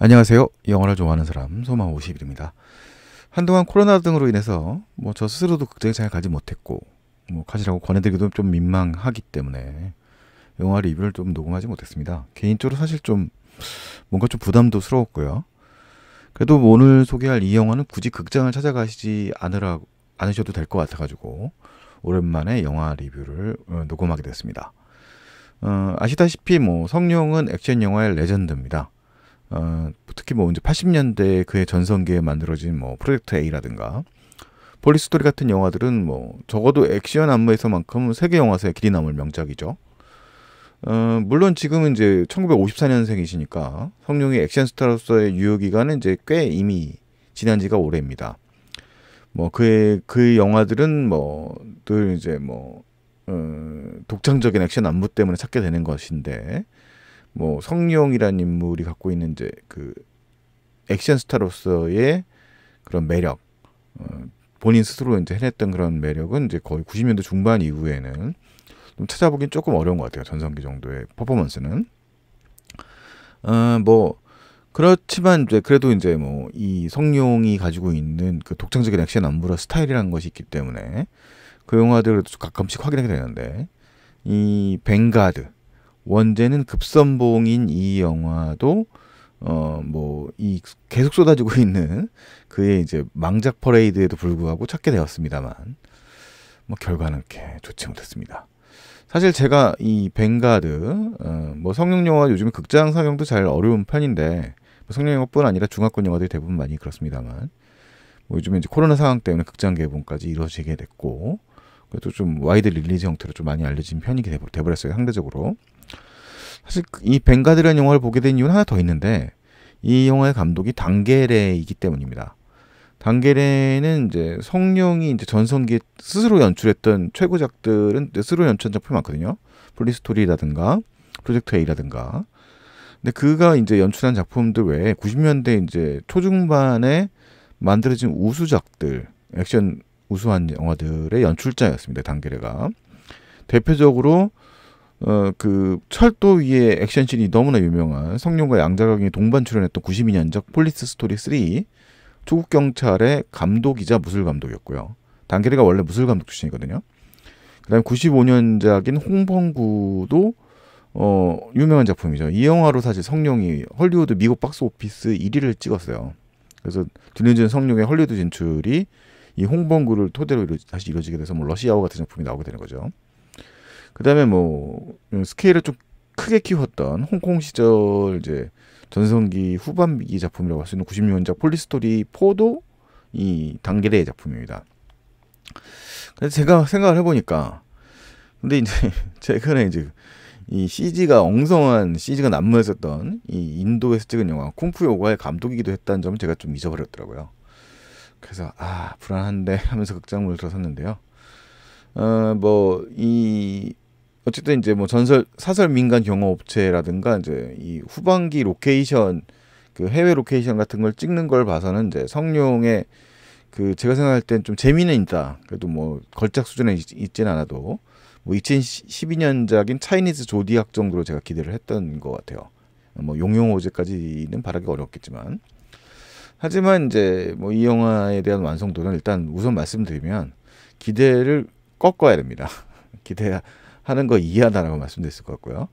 안녕하세요. 영어를 좋아하는 사람 소망 51입니다. 한동안 코로나 등으로 인해서 뭐 저 스스로도 극장에 잘 가지 못했고 뭐 가지라고 권해드리기도 좀 민망하기 때문에 영화 리뷰를 좀 녹음하지 못했습니다. 개인적으로 사실 좀 뭔가 좀 부담도 스러웠고요. 그래도 뭐 오늘 소개할 이 영화는 굳이 극장을 찾아가시지 않으라 않으셔도 될 것 같아가지고 오랜만에 영화 리뷰를 어, 녹음하게 됐습니다. 어, 아시다시피 뭐 성룡은 액션 영화의 레전드입니다. 어, 특히 뭐 이제 80년대 그의 전성기에 만들어진 뭐 프로젝트 A라든가 폴리스 토리 같은 영화들은 뭐 적어도 액션 안무에서만큼 세계 영화사에 길이 남을 명작이죠. 어, 물론 지금은 이제 1954년생이시니까 성룡이 액션 스타로서의 유효 기간은 이제 꽤 이미 지난 지가 오래입니다. 뭐 그의 그 영화들은 뭐늘 이제 뭐 어, 독창적인 액션 안무 때문에 찾게 되는 것인데 뭐 성룡이라는 인물이 갖고 있는 이제 그 액션 스타로서의 그런 매력, 어, 본인 스스로 이제 해냈던 그런 매력은 이제 거의 90년대 중반 이후에는 좀 찾아보긴 조금 어려운 것 같아요. 전성기 정도의 퍼포먼스는. 어, 뭐 그렇지만 이제 그래도 이제 뭐 이 성룡이 가지고 있는 그 독창적인 액션 안무라 스타일이라는 것이 있기 때문에 그 영화들을 가끔씩 확인하게 되는데 이뱅가드 원제는 급선봉인 이 영화도 어 뭐 이 계속 쏟아지고 있는 그의 이제 망작 퍼레이드에도 불구하고 찾게 되었습니다만 뭐 결과는 이렇게 좋지 못했습니다. 사실 제가 이 벵가드 어, 뭐 성룡 영화 요즘 극장 상영도 잘 어려운 편인데 뭐 성룡 영화뿐 아니라 중화권 영화들이 대부분 많이 그렇습니다만 뭐 요즘에 이제 코로나 상황 때문에 극장 개봉까지 이루어지게 됐고 그래도 좀 와이드 릴리즈 형태로 좀 많이 알려진 편이 돼버렸어요 상대적으로 사실 그 이 벵가드라는 영화를 보게 된 이유는 하나 더 있는데 이 영화의 감독이 단계레이기 때문입니다. 단계레는 이제 성룡이 이제 전성기 스스로 연출했던 최고작들은 스스로 연출한 작품이 많거든요. 플리스토리라든가 프로젝트 A라든가. 근데 그가 이제 연출한 작품들 외에 90년대 이제 초중반에 만들어진 우수작들, 액션 우수한 영화들의 연출자였습니다. 단계레가 대표적으로 어, 그 철도 위의 액션씬이 너무나 유명한 성룡과 양자경이 동반 출연했던 92년작 폴리스 스토리 3 조국 경찰의 감독이자 무술 감독이었고요. 단계리가 원래 무술 감독 출신이거든요. 그다음 95년작인 홍범구도 어, 유명한 작품이죠. 이 영화로 사실 성룡이 헐리우드 미국 박스 오피스 1위를 찍었어요. 그래서 드늦은 성룡의 헐리우드 진출이 이 홍범구를 토대로 이루, 다시 이루어지게 돼서 뭐러시아어 같은 작품이 나오게 되는 거죠. 그다음에 뭐 음, 스케일을 좀 크게 키웠던 홍콩 시절 이제 전성기 후반기 작품이라고 할 수 있는 9 0년작 폴리스토리 4도 이 단계대의 작품입니다. 그래 제가 생각을 해보니까 근데 이제 최근에 이제 이 CG가 엉성한 CG가 난무했었던 이 인도에서 찍은 영화 쿵푸 요가의 감독이기도 했다는 점을 제가 좀 잊어버렸더라고요. 그래서 아 불안한데 하면서 극장문 들어섰는데요. 어뭐이 어쨌든 이제 뭐 전설 사설 민간 경호 업체라든가 이제 이 후반기 로케이션 그 해외 로케이션 같은 걸 찍는 걸 봐서는 이제 성룡의 그 제가 생각할 땐 좀 재미는 있다. 그래도 뭐 걸작 수준에 있, 지는 않아도 뭐 2012년작인 차이니즈 조디악 정도로 제가 기대를 했던 것 같아요. 뭐 용용호재까지는 바라기 어렵겠지만 하지만 이제 뭐 이 영화에 대한 완성도는 일단 우선 말씀드리면 기대를 꺾어야 됩니다. 기대 하는 거 이해하다라고 말씀드렸을 것 같고요.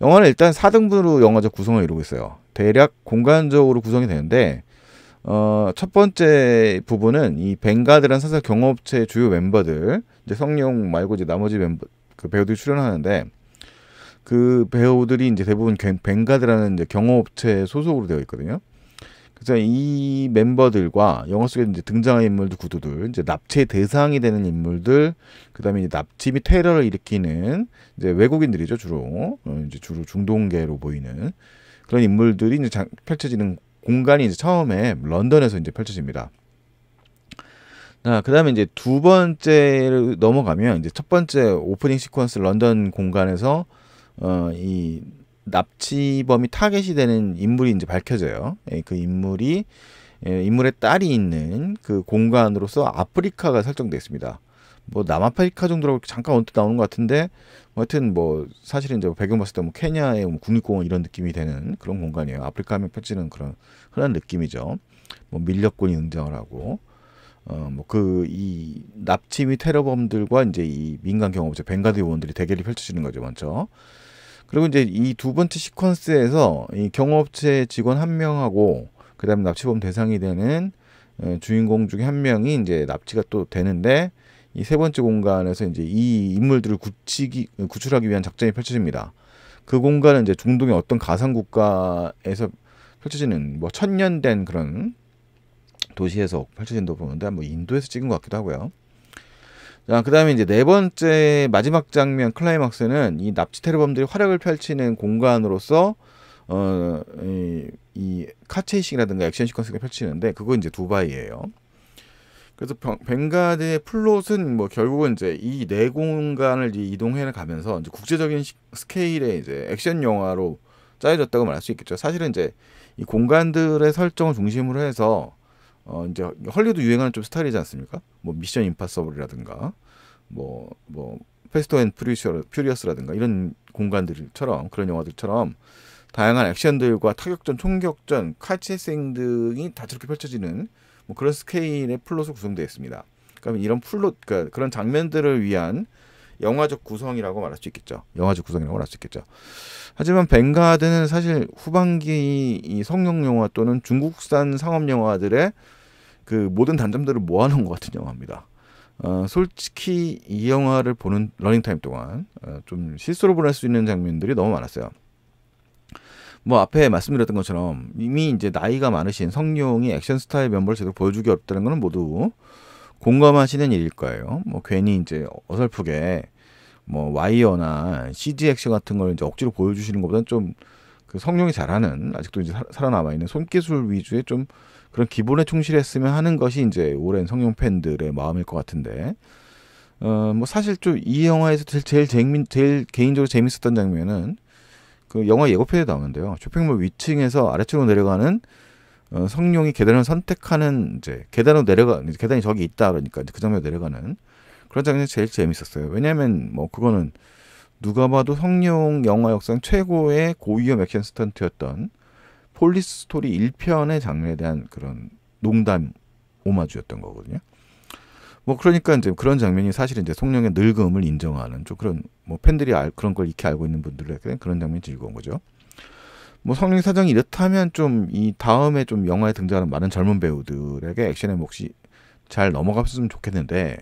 영화는 일단 4등분으로 영화적 구성을 이루고 있어요. 대략 공간적으로 구성이 되는데 어, 첫 번째 부분은 이 벵가드란 사설 경업체의 주요 멤버들 이제 성룡 말고 이제 나머지 멤버 그 배우들이 출연하는데 그 배우들이 이제 대부분 뱅가드라는 이제 경호업체 소속으로 되어 있거든요. 그래서 이 멤버들과 영화 속에 이제 등장한 인물들 구두들 이제 납치의 대상이 되는 인물들, 그다음에 이제 납치 및 테러를 일으키는 이제 외국인들이죠 주로 어, 이제 주로 중동계로 보이는 그런 인물들이 이제 펼쳐지는 공간이 이제 처음에 런던에서 이제 펼쳐집니다. 자, 그다음에 이제 두 번째로 넘어가면 이제 첫 번째 오프닝 시퀀스 런던 공간에서 어, 이 납치범이 타겟이 되는 인물이 이제 밝혀져요. 예, 그 인물이 예, 인물의 딸이 있는 그 공간으로서 아프리카가 설정돼 있습니다. 뭐 남아프리카 정도로 잠깐 언뜻 나오는 것 같은데 뭐 하여튼 뭐 사실은 이제 배경 봤을 때뭐 케냐의 뭐 국립공원 이런 느낌이 되는 그런 공간이에요. 아프리카 하면 펼치는 그런 흔한 느낌이죠. 뭐 밀렵군이 등장을 하고 어 뭐 그 이 납치 및 테러범들과 이제 이 민간 경험자 벵가드 요원들이 대결이 펼쳐지는 거죠 먼저. 그리고 이제 이 두 번째 시퀀스에서 이경업체 직원 한 명하고 그다음에 납치범 대상이 되는 어, 주인공 중에 한 명이 이제 납치가 또 되는데 이 세 번째 공간에서 이제 이 인물들을 구치기 구출하기 위한 작전이 펼쳐집니다. 그 공간은 이제 중동의 어떤 가상 국가에서 펼쳐지는 뭐 천년 된 그런 도시에서 펼쳐진다고 보는데 뭐 인도에서 찍은 것 같기도 하고요. 자, 아, 그다음에 이제 네 번째 마지막 장면 클라이막스는 이 납치 테러범들이 활약을 펼치는 공간으로서 어, 이, 이 카체이싱이라든가 액션 시퀀스가 펼치는데 그건 이제 두바이예요. 그래서 벵가드의 플롯은 뭐 결국은 이제 이 네 공간을 이동해 가면서 이제 국제적인 스케일의 이제 액션 영화로 짜여졌다고 말할 수 있겠죠. 사실은 이제 이 공간들의 설정을 중심으로 해서 어 이제 헐리우드 유행하는 좀 스타일이지 않습니까? 뭐 미션 임파서블이라든가 뭐뭐 뭐 페스토 앤 퓨리셔, 퓨리어스라든가 이런 공간들처럼 그런 영화들처럼 다양한 액션들과 타격전, 총격전, 칼체생 등이 다채롭게 펼쳐지는 뭐 그런 스케일의 플롯으로 구성되어 있습니다. 그러니까 이런 플롯, 그러니까 그런 장면들을 위한 영화적 구성이라고 말할 수 있겠죠. 영화적 구성이라고 말할 수 있겠죠. 하지만 벵가드는 사실 후반기 이 성룡 영화 또는 중국산 상업 영화들의 그 모든 단점들을 모아놓은 것 같은 영화입니다. 어, 솔직히 이 영화를 보는 러닝타임 동안 어, 좀 실수로 보낼 수 있는 장면들이 너무 많았어요. 뭐 앞에 말씀드렸던 것처럼 이미 이제 나이가 많으신 성룡이 액션 스타일 면모를 제대로 보여주기 어렵다는 것은 모두 공감하시는 일일 거예요. 뭐 괜히 이제 어설프게 뭐 와이어나 CG 액션 같은 걸 이제 억지로 보여주시는 것보다는 좀 그 성룡이 잘하는 아직도 이제 살아남아 있는 손기술 위주의 좀 그런 기본에 충실했으면 하는 것이 이제 오랜 성룡 팬들의 마음일 것 같은데 어 뭐 사실 좀 이 영화에서 제일 재미 제일 개인적으로 재밌었던 장면은 그 영화 예고편에 나오는데요. 쇼핑몰 위층에서 아래층으로 내려가는 어, 성룡이 계단을 선택하는 이제 계단으로 내려가 계단이 저기 있다 그러니까 이제 그 장면 내려가는 그런 장면이 제일 재밌었어요. 왜냐하면 뭐 그거는 누가 봐도 성룡 영화 역상 사 최고의 고위험 액션 스턴트였던 폴리스 스토리 1편의 장르에 대한 그런 농담 오마주였던 거거든요. 뭐 그러니까 이제 그런 장면이 사실 이제 송영의 늙음을 인정하는 좀 그런 뭐 팬들이 알, 그런 걸 익히 알고 있는 분들에게 그런 장면이 즐거운 거죠. 뭐 성룡 사정이 이렇다면 좀 이 다음에 좀 영화에 등장하는 많은 젊은 배우들에게 액션의 몫이 잘 넘어갔으면 좋겠는데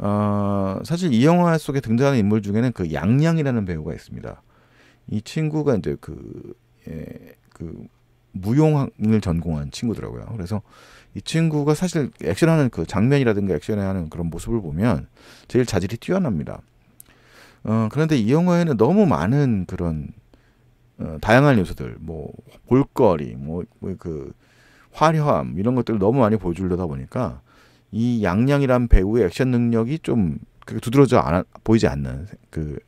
어, 사실 이 영화 속에 등장하는 인물 중에는 그 양양이라는 배우가 있습니다. 이 친구가 이제 그 예, 그 무용을 전공한 친구더라고요. 그래서 이 친구가 사실 액션하는 그 장면이라든가 액션에 하는 그런 모습을 보면 제일 자질이 뛰어납니다. 어, 그런데 이 영화에는 너무 많은 그런 어, 다양한 요소들, 뭐 볼거리, 뭐그 뭐, 뭐 그 화려함 이런 것들을 너무 많이 보여주려다 보니까 이 양양이란 배우의 액션 능력이 좀 두드러져 안, 보이지 않는 그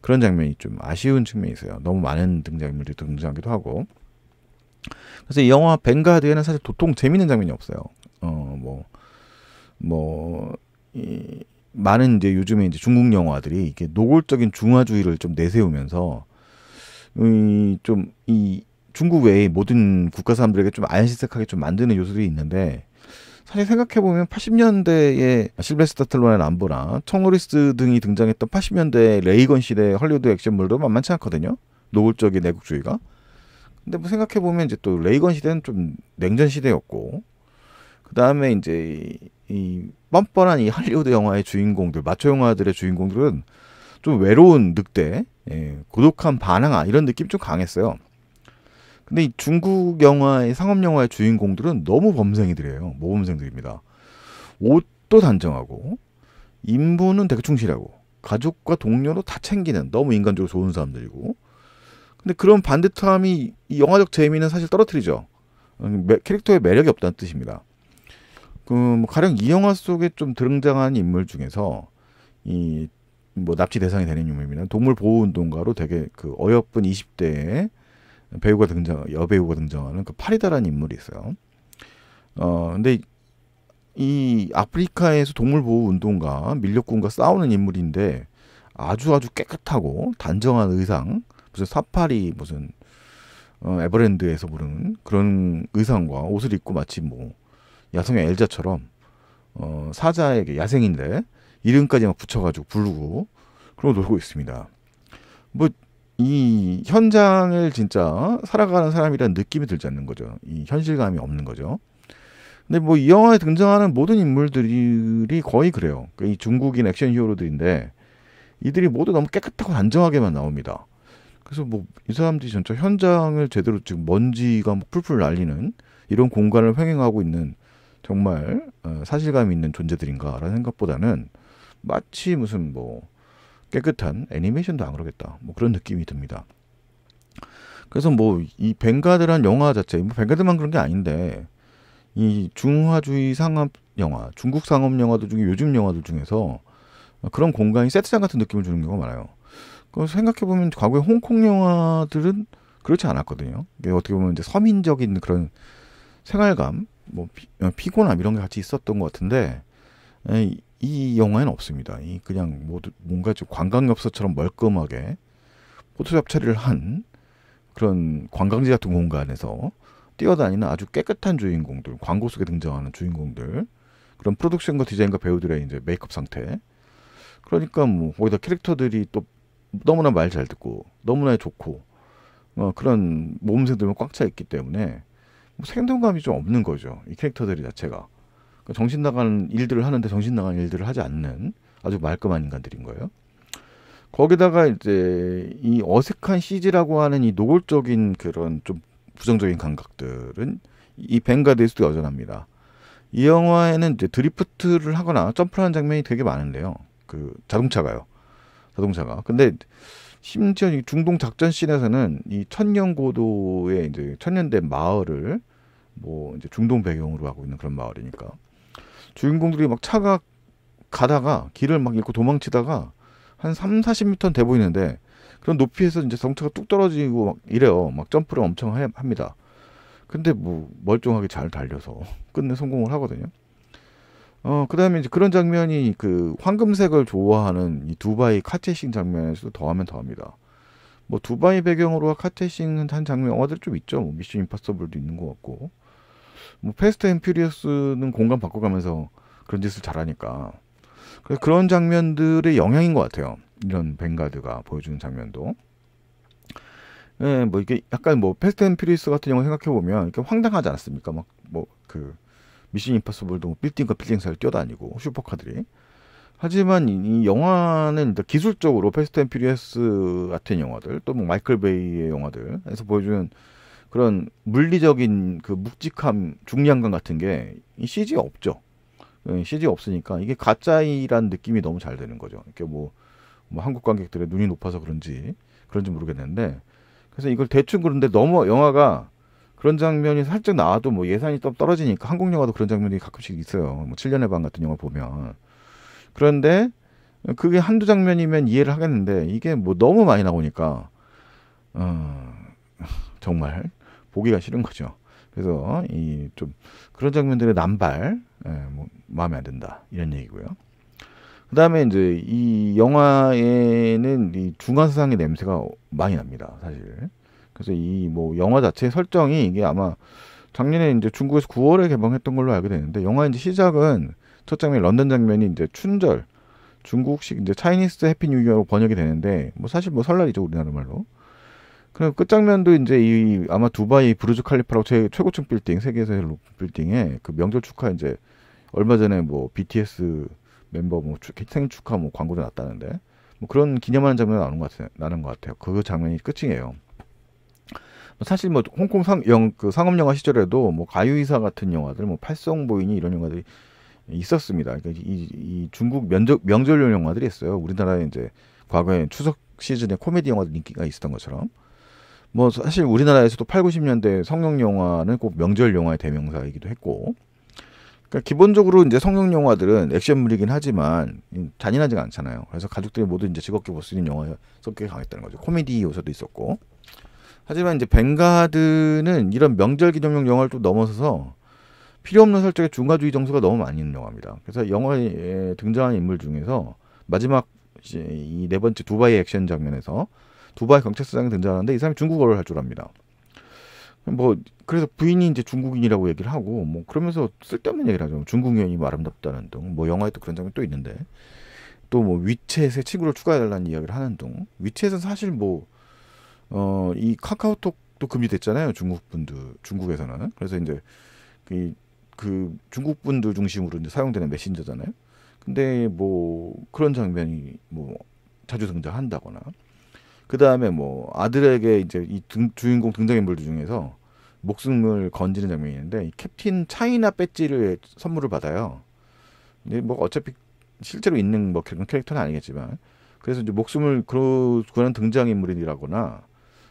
그런 장면이 좀 아쉬운 측면이 있어요. 너무 많은 등장인물들이 등장하기도 하고. 그래서 이 영화 뱅가드에는 사실 도통 재밌는 장면이 없어요. 어 뭐 뭐 이 많은 이제 요즘에 이제 중국 영화들이 이렇게 노골적인 중화주의를 좀 내세우면서 이 좀 이 중국 외의 모든 국가 사람들에게 좀안식색하게좀 만드는 요소들이 있는데 사실 생각해보면 80년대에 실베스터 텔론의 람보나 청노리스 등이 등장했던 80년대 레이건 시대 헐리우드 액션물도 만만치 않거든요. 노골적인 내국주의가. 근데 뭐 생각해 보면 이제 또 레이건 시대는 좀 냉전 시대였고 그 다음에 이제 이, 이 뻔뻔한 이 할리우드 영화의 주인공들 마초 영화들의 주인공들은 좀 외로운 늑대, 예, 고독한 반항아 이런 느낌 좀 강했어요. 근데 이 중국 영화의 상업 영화의 주인공들은 너무 범생이들이에요. 모범생들입니다. 옷도 단정하고 인부는 되게 충실하고 가족과 동료도 다 챙기는 너무 인간적으로 좋은 사람들이고 근데 그런 반듯함이 이 영화적 재미는 사실 떨어뜨리죠. 음, 캐릭터의 매력이 없다는 뜻입니다. 그뭐 가령 이 영화 속에 좀 등장한 인물 중에서 이 뭐 납치 대상이 되는 인물이나 동물 보호 운동가로 되게 그 어여쁜 20대의 배우가 등장 여배우가 등장하는 그 파리다라는 인물이 있어요. 어 근데 이 아프리카에서 동물 보호 운동가 밀렵꾼과 싸우는 인물인데 아주 아주 깨끗하고 단정한 의상 무슨 사파리 무슨 어, 에버랜드에서 부르는 그런 의상과 옷을 입고 마치 뭐 야성의 엘자처럼 어, 사자에게 야생인데 이름까지 막 붙여가지고 부르고 그러고 놀고 있습니다. 뭐 이 현장을 진짜 살아가는 사람이라는 느낌이 들지 않는 거죠. 이 현실감이 없는 거죠. 근데 뭐 이 영화에 등장하는 모든 인물들이 거의 그래요. 이 중국인 액션 히어로들인데 이들이 모두 너무 깨끗하고 단정하게만 나옵니다. 그래서 뭐 이 사람들이 전체 현장을 제대로 지금 먼지가 뭐 풀풀 날리는 이런 공간을 횡행하고 있는 정말 어, 사실감 있는 존재들인가라는 생각보다는 마치 무슨 뭐 깨끗한 애니메이션도 안 그러겠다 뭐 그런 느낌이 듭니다. 그래서 뭐 이 벵가드란 영화 자체, 뭐 벵가드만 그런 게 아닌데 이 중화주의 상업 영화, 중국 상업 영화들 중에 요즘 영화들 중에서 그런 공간이 세트장 같은 느낌을 주는 경우가 많아요. 그 생각해 보면 과거에 홍콩 영화들은 그렇지 않았거든요. 이게 어떻게 보면 이제 서민적인 그런 생활감, 뭐 피, 어, 곤함 이런 게 같이 있었던 것 같은데 이, 이 영화에는 없습니다. 이 그냥 모두 뭔가 좀 관광엽서처럼 멀끔하게 포토샵 처리를 한 그런 관광지 같은 공간에서 뛰어다니는 아주 깨끗한 주인공들, 광고 속에 등장하는 주인공들, 그런 프로덕션과 디자인과 배우들의 이제 메이크업 상태. 그러니까 뭐 거기다 캐릭터들이 또 너무나 말 잘 듣고 너무나 좋고 어, 그런 몸새들만 꽉 차 있기 때문에 뭐 생동감이 좀 없는 거죠 이 캐릭터들이 자체가 그러니까 정신 나간 일들을 하는데 정신 나간 일들을 하지 않는 아주 말끔한 인간들인 거예요. 거기다가 이제 이 어색한 CG라고 하는 이 노골적인 그런 좀 부정적인 감각들은 이 벵가드에서도 여전합니다. 이 영화에는 이제 드리프트를 하거나 점프하는 장면이 되게 많은데요. 그 자동차가요. 자동차가. 근데 심지어 이 중동 작전 씬에서는 이 천년 고도의 이제 천년된 마을을 뭐 이제 중동 배경으로 하고 있는 그런 마을이니까 주인공들이 막 차가 가다가 길을 막 잃고 도망치다가 한 3, 40m 돼 보이는데 그런 높이에서 이제 성차가뚝 떨어지고 막 이래요. 막 점프를 엄청 합니다. 근데 뭐 멀쩡하게 잘 달려서 끝내 성공을 하거든요. 어, 그 다음에 이제 그런 장면이 그 황금색을 좋아하는 이 두바이 카체싱 장면에서도 더하면 더합니다. 뭐 두바이 배경으로 카체싱 한 장면 영화들 좀 있죠. 뭐 미션 임파서블도 있는 것 같고. 뭐 패스트 앤 퓨리어스는 공간 바꿔가면서 그런 짓을 잘하니까. 그런 장면들의 영향인 것 같아요. 이런 벵가드가 보여주는 장면도. 예, 뭐 이게 약간 뭐 패스트 앤 퓨리스 같은 영화 생각해 보면 이렇게 황당하지 않습니까? 막뭐그 미션 임파서블도 빌딩과 빌딩 사이를 뛰어다니고 슈퍼카들이 하지만 이 영화는 기술적으로 패스트 앤 퓨리어스 같은 영화들 또뭐 마이클 베이의 영화들에서 보여주는 그런 물리적인 그 묵직함 중량감 같은 게 이 CG 없죠. 예, CG 없으니까 이게 가짜이란 느낌이 너무 잘 되는 거죠. 이게 뭐, 뭐 한국 관객들의 눈이 높아서 그런지 그런지 모르겠는데 그래서 이걸 대충 그런데 너무 영화가 그런 장면이 살짝 나와도 뭐 예산이 또 떨어지니까 한국 영화도 그런 장면이 가끔씩 있어요. 뭐 7년의 밤 같은 영화 보면. 그런데 그게 한두 장면이면 이해를 하겠는데 이게 뭐 너무 많이 나오니까 어, 정말 보기가 싫은 거죠. 그래서 이 좀 그런 장면들의 남발 예, 뭐 마음에 안 든다 이런 얘기고요. 그다음에 이제 이 영화에는 이 중화사상의 냄새가 많이 납니다. 사실 그래서 이 뭐 영화 자체 의 설정이 이게 아마 작년에 이제 중국에서 9월에 개봉했던 걸로 알게 되는데 영화 이제 시작은 첫 장면 런던 장면이 이제 춘절 중국식 이제 차이니스 해피 뉴 이어로 번역이 되는데 뭐 사실 뭐 설날이죠 우리나라 말로. 그럼 끝 장면도 이제 이 아마 두바이 브루즈 칼리파라고 제 최고층 빌딩 세계에서 제일 높은 빌딩에 그 명절 축하 이제 얼마 전에 뭐 BTS 멤버 뭐 생일 축하 뭐 광고도 났다는데 뭐 그런 기념하는 장면 나오는 것 같아 나는 것 같아요. 그 장면이 끝이에요. 뭐 사실 뭐 홍콩 상, 영, 그 상업 영화 시절에도 뭐 가유이사 같은 영화들, 뭐 팔성 보이니 이런 영화들이 있었습니다. 그러니까 이, 이 중국 명절 명절용 영화들이 있어요. 우리나라에 이제 과거에 추석 시즌에 코미디 영화들 인기가 있었던 것처럼. 뭐 사실 우리나라에서도 8, 90년대 성형 영화는 꼭 명절 영화의 대명사이기도 했고. 그러니까 기본적으로 이제 성형 영화들은 액션물이긴 하지만 잔인하지가 않잖아요. 그래서 가족들이 모두 이제 즐겁게 볼 수 있는 영화 성격이 강했다는 거죠. 코미디 요소도 있었고. 하지만 이제 벵가드는 이런 명절 기념용 영화를 또 넘어서서 필요 없는 설정에 중화주의 정서가 너무 많이 있는 영화입니다. 그래서 영화에 등장하는 인물 중에서 마지막 이 네 번째 두바이 액션 장면에서 두바이 경찰서장이 등장하는데 이 사람이 중국어를 할 줄 압니다. 뭐 그래서 부인이 이제 중국인이라고 얘기를 하고 뭐 그러면서 쓸데없는 얘기를 하죠. 중국 여인이 뭐 아름답다는 등 뭐 영화에 또 그런 장면 또 있는데 또 뭐 위챗에 친구를 추가해달라는 이야기를 하는 등 위챗은 사실 뭐 어, 이 카카오톡도 금지됐잖아요. 중국 분들 중국에서는. 그래서 이제 그, 그 중국 분들 중심으로 이제 사용되는 메신저잖아요. 근데 뭐 그런 장면이 뭐 자주 등장한다거나 그 다음에 뭐 아들에게 이제 이 등, 주인공 등장인물들 중에서 목숨을 건지는 장면이 있는데 캡틴 차이나 배지를 선물을 받아요. 근데 뭐 어차피 실제로 있는 뭐 그런 캐릭터는 아니겠지만 그래서 이제 목숨을 그런 등장인물이라거나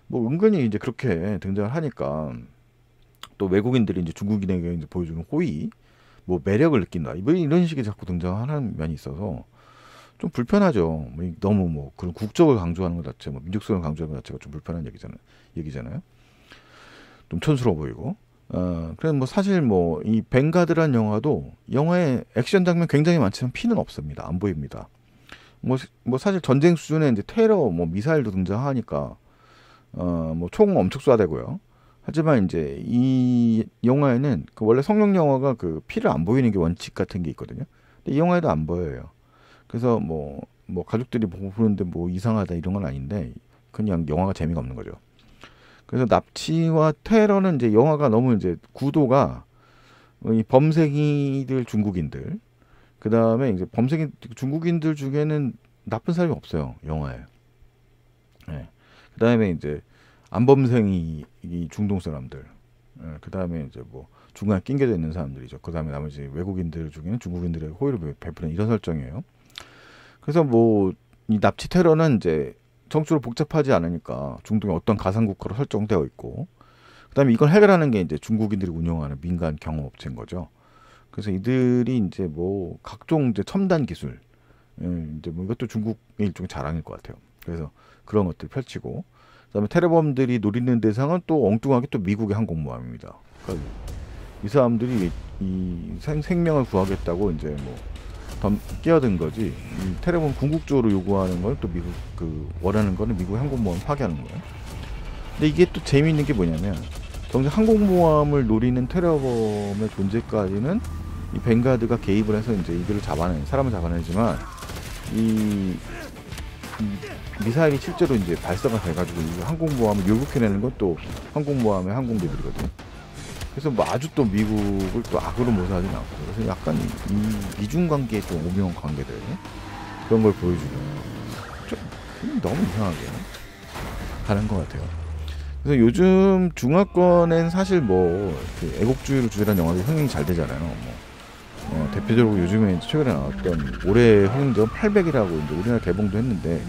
뭐 은근히 이제 그렇게 등장을 하니까 또 외국인들이 이제 중국인에게 이제 보여주는 호의, 뭐 매력을 느낀다 뭐 이런 식의 자꾸 등장하는 면이 있어서 좀 불편하죠. 뭐 너무 뭐 그런 국적을 강조하는 것 자체, 뭐 민족성을 강조하는 것 자체가 좀 불편한 얘기잖아요. 얘기잖아요. 좀 촌스러워 보이고. 어, 그래 뭐 사실 뭐이 벵가드란 영화도 영화의 액션 장면 굉장히 많지만 피는 없습니다. 안 보입니다. 뭐, 뭐 사실 전쟁 수준의 이제 테러, 뭐 미사일도 등장하니까 어뭐총 엄청 쏴대고요. 하지만 이제 이 영화에는 그 원래 성룡 영화가 그 피를 안 보이는 게 원칙 같은 게 있거든요. 근데 이 영화에도 안 보여요. 그래서 뭐뭐 뭐 가족들이 보고 보는데 뭐 이상하다 이런 건 아닌데 그냥 영화가 재미가 없는 거죠. 그래서 납치와 테러는 이제 영화가 너무 이제 구도가 이 범생이들 중국인들 그 다음에 이제 범생인 중국인들 중에는 나쁜 사람이 없어요 영화에. 네. 그다음에 이제 안범생이 이 중동 사람들 예, 그다음에 이제 뭐 중간에 낑겨져 있는 사람들이죠. 그다음에 나머지 외국인들 중에는 중국인들의 호의를 베푸는 이런 설정이에요. 그래서 뭐 이 납치 테러는 이제 정치로 복잡하지 않으니까 중동이 어떤 가상국가로 설정되어 있고 그다음에 이걸 해결하는 게 이제 중국인들이 운영하는 민간 경험업체인 거죠. 그래서 이들이 이제 뭐 각종 이제 첨단 기술 예, 이제 뭐 이것도 중국의 일종의 자랑일 것 같아요. 그래서 그런 것들 펼치고 그다음에 테러범들이 노리는 대상은 또 엉뚱하게 또 미국의 항공모함입니다. 그러니까 이 사람들이 이 생, 명을 구하겠다고 이제 뭐 덤, 끼어든 거지. 이 테러범 궁극적으로 요구하는 걸 또 미국 그 원하는 거는 미국 항공모함 파괴하는 거예요. 근데 이게 또 재미있는 게 뭐냐면 정작 항공모함을 노리는 테러범의 존재까지는 이 벵가드가 개입을 해서 이제 이들을 잡아낸 사람을 잡아내지만 이 미사일이 실제로 이제 발사가 돼가지고 항공모함을 요격해내는 것도 항공모함의 항공기들이거든요. 그래서 뭐 아주 또 미국을 또 악으로 모사하진 않고 그래서 약간 이 미중 관계의 또 오묘한 관계들 그런 걸 보여주는 좀 너무 이상하게 가는 것 같아요. 그래서 요즘 중화권엔 사실 뭐 애국주의로 주제한 영화들이 흥행이 잘 되잖아요. 뭐 어, 대표적으로 요즘에 최근에 나왔던 올해 흥정 800이라고 이제 우리나라 개봉도 했는데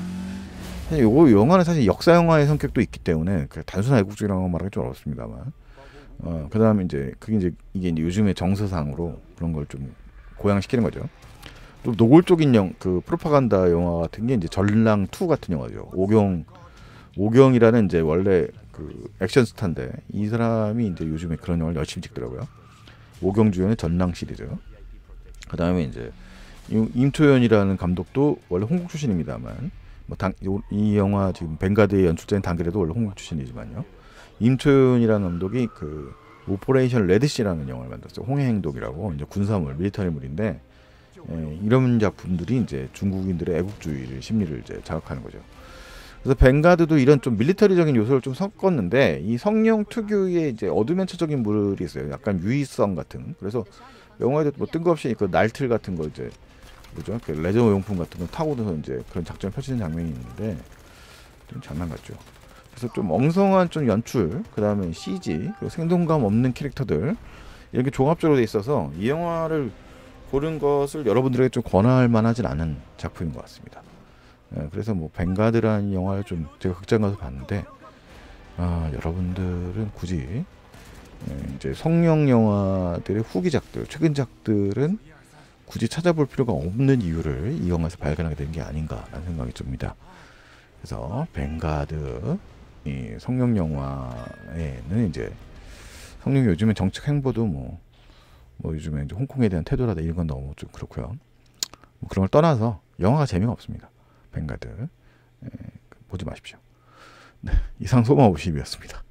사실 요거 영화는 사실 역사 영화의 성격도 있기 때문에 그 단순한 애국적이라고 말하기 좀 어렵습니다만 어, 그다음에 이제 그게 이제 이게 이제 요즘의 정서상으로 그런 걸 좀 고양시키는 거죠. 좀 노골적인 영그 프로파간다 영화 같은 게 이제 전랑 2 같은 영화죠. 오경 오경이라는 이제 원래 그 액션 스타인데 이 사람이 이제 요즘에 그런 영화를 열심히 찍더라고요. 오경 주연의 전랑 시리즈. 그 다음에 이제 임초연이라는 감독도 원래 홍국 출신입니다만 뭐 당, 이 영화 지금 벵가드의 연출된단계에도 원래 홍국 출신이지만요. 임초연이라는 감독이 그 오퍼레이션 레드시라는 영화를 만들었어요. 홍해 행동이라고 이제 군사물 밀리터리물인데 예, 이런 작품들이 이제 중국인들의 애국주의를 심리를 이제 자극하는 거죠. 그래서 벵가드도 이런 좀 밀리터리적인 요소를 좀 섞었는데 이 성령 특유의 이제 어드벤처적인 물이 있어요. 약간 유의성 같은. 그래서 영화에도 뭐 뜬금없이 그 날틀 같은 거 이제 뭐죠? 그 레저 용품 같은 거 타고서 이제 그런 작전을 펼치는 장면이 있는데 좀 장난 같죠. 그래서 좀 엉성한 좀 연출, 그 다음에 CG, 그리고 생동감 없는 캐릭터들 이렇게 종합적으로 돼 있어서 이 영화를 고른 것을 여러분들에게 좀 권할 만하진 않은 작품인 것 같습니다. 예, 그래서 뭐 벵가드라는 영화를 좀 제가 극장 가서 봤는데 아, 여러분들은 굳이 네, 이제 성령 영화들의 후기작들, 최근작들은 굳이 찾아볼 필요가 없는 이유를 이 영화에서 발견하게 되는 게 아닌가라는 생각이 듭니다. 그래서 벵가드 이 성령 영화에는 이제 성령이 요즘에 정책 행보도 뭐, 뭐 요즘에 이제 홍콩에 대한 태도라다 이런 건 너무 좀 그렇고요. 뭐 그런 걸 떠나서 영화가 재미가 없습니다. 벵가드 에, 예, 그 보지 마십시오. 네, 이상 소마 50이었습니다.